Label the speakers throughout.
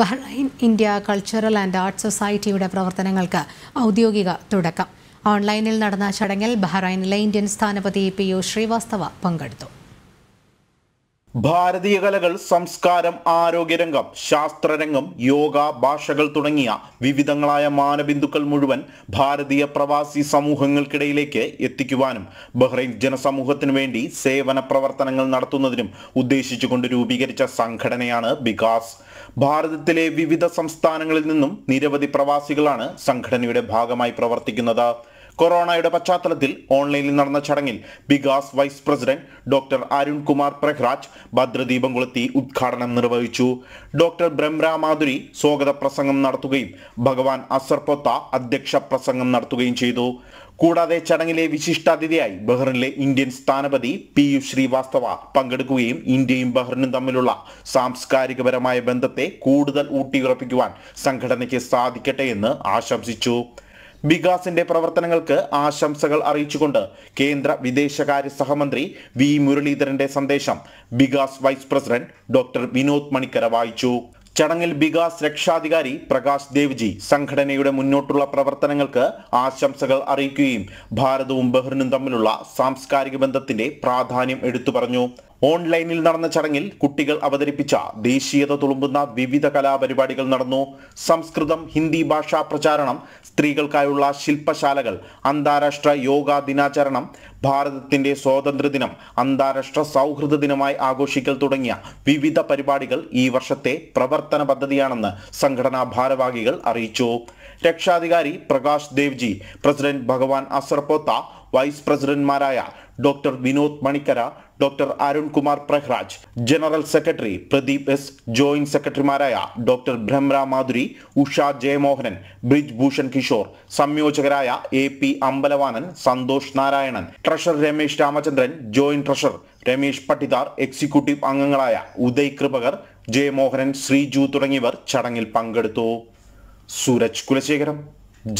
Speaker 1: Bahrain India cultural and art സൊസൈറ്റിയുടെ പ്രവർത്തനങ്ങൾക്ക് ഔദ്യോഗിക തുടക്കം ഓൺലൈനിൽ നടന്ന ചടങ്ങിൽ ബഹ്റൈനിലെ ഇന്ത്യൻ സ്ഥാനപതി പി ശ്രീവാസ്തവ പങ്കെടുത്തു ഭാരതീയ കലകൾ സംസ്കാരം ആരോഗ്യരംഗം ശാസ്ത്രരംഗം യോഗ ഭാഷകൾ തുടങ്ങിയ വിവിധങ്ങളായ മാനബിന്ദുക്കൾ മുഴുവൻ ഭാരതീയ പ്രവാസി സമൂഹങ്ങൾക്കിടയിലേക്ക് എത്തിക്കുവാനും ബഹ്റൈൻ ജനസമൂഹത്തിനു വേണ്ടി സേവന പ്രവർത്തനങ്ങൾ നടത്തുന്നതിനും ഉദ്ദേശിച്ചുകൊണ്ട് രൂപീകരിച്ച സംഘടനയാണ് വികാസ് ഭാരതത്തിലെ വിവിധ സംസ്ഥാനങ്ങളിൽ നിന്നും നിരവധി പ്രവാസികളാണ് സംഘടനയുടെ ഭാഗമായി പ്രവർത്തിക്കുന്നത് കൊറോണയുടെ പശ്ചാത്തലത്തിൽ ഓൺലൈനിൽ നടന്ന ചടങ്ങിൽ ബികാസ് vice president doctor Arun Kumar Prahraj ഭദ്രദീപം കൊളുത്തി ഉദ്ഘാടനം നിർവഹിച്ചു ഡോക്ടർ ബ്രഹ്മ മാധുരി സ്വാഗത പ്രസംഗം നടത്തുകയും ഭഗവാൻ അസർപൊത്ത അധ്യക്ഷ പ്രസംഗം നടത്തുകയും ചെയ്തു കൂടാതെ ചടങ്ങിലെ വിശിഷ്ടാതിഥിയായി ബഹ്റിനിലെ ഇന്ത്യൻ സ്ഥാനപതി പി യു ശ്രീവാസ്തവ പങ്കെടുക്കുകയും ഇന്ത്യയും ബഹ്റിനും തമ്മിലുള്ള സാംസ്കാരികപരമായ ബന്ധത്തെ കൂടുതൽ ഊട്ടിയുറപ്പിക്കുവാൻ സംഘടനയ്ക്ക് സാധിക്കട്ടെ എന്ന് ആശംസിച്ചു വികാസിന്റെ പ്രവർത്തനങ്ങൾക്ക് ആശംസകൾ അറിയിച്ചുകൊണ്ട് കേന്ദ്ര വിദേശകാര്യ സഹമന്ത്രി വി മുരളീധരന്റെ സന്ദേശം ബികാസ് vice president doctor Vinod Manikkara വായിച്ചു ചടങ്ങിൽ ബികാസ് രക്ഷാധികാരി പ്രകാശ് ദേവ്ജി സംഘടനയുടെ മുന്നോട്ടുള്ള പ്രവർത്തനങ്ങൾക്ക് ആശംസകൾ അറിയിക്കുകയും ഭാരതവും ബഹ്റിനും തമ്മിലുള്ള സാംസ്കാരിക ബന്ധത്തിന്റെ പ്രാധാന്യം എടുത്തു പറഞ്ഞു ഓൺലൈനിൽ നടന്ന ചടങ്ങിൽ കുട്ടികൾ അവതരിപ്പിച്ച ദേശീയത തുളുമ്പുന്ന വിവിധ കലാപരിപാടികൾ നടന്നു സംസ്കൃതം ഹിന്ദി ഭാഷാ പ്രചാരണം സ്ത്രീകൾക്കായുള്ള ശില്പശാലകൾ അന്താരാഷ്ട്ര യോഗാ ദിനാചരണം ഭാരതത്തിന്റെ സ്വാതന്ത്ര്യദിനം അന്താരാഷ്ട്ര സൗഹൃദ ദിനമായി ആഘോഷിക്കൽ തുടങ്ങിയ വിവിധ പരിപാടികൾ ഈ വർഷത്തെ പ്രവർത്തന പദ്ധതിയാണെന്ന് സംഘടനാ ഭാരവാഹികൾ അറിയിച്ചു രക്ഷാധികാരി പ്രകാശ് ദേവ്ജി പ്രസിഡന്റ് ഭഗവാൻ അസർപോത്ത വൈസ് പ്രസിഡന്റ്മാരായ doctor Vinod Manikkara doctor Arunkumar Prahraj general secretary Pradeep S joint സെക്രട്ടറിമാരായ ഡോക്ടർ ഭ്രംര മാധുരി ഉഷ ജയമോഹനൻ ബ്രിജ് ഭൂഷൺ കിഷോർ സംയോജകരായ A P Ambalavanan Santhosh Narayanan treasurer Ramesh Ramachandran joint treasurer Ramesh Patidar executive അംഗങ്ങളായ ഉദയ് കൃപകർ ജയമോഹനൻ ശ്രീജു തുടങ്ങിയവർ ചടങ്ങിൽ പങ്കെടുത്തു സൂരജ് കുലശേഖരം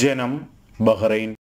Speaker 1: ജനം ബഹ്റൈൻ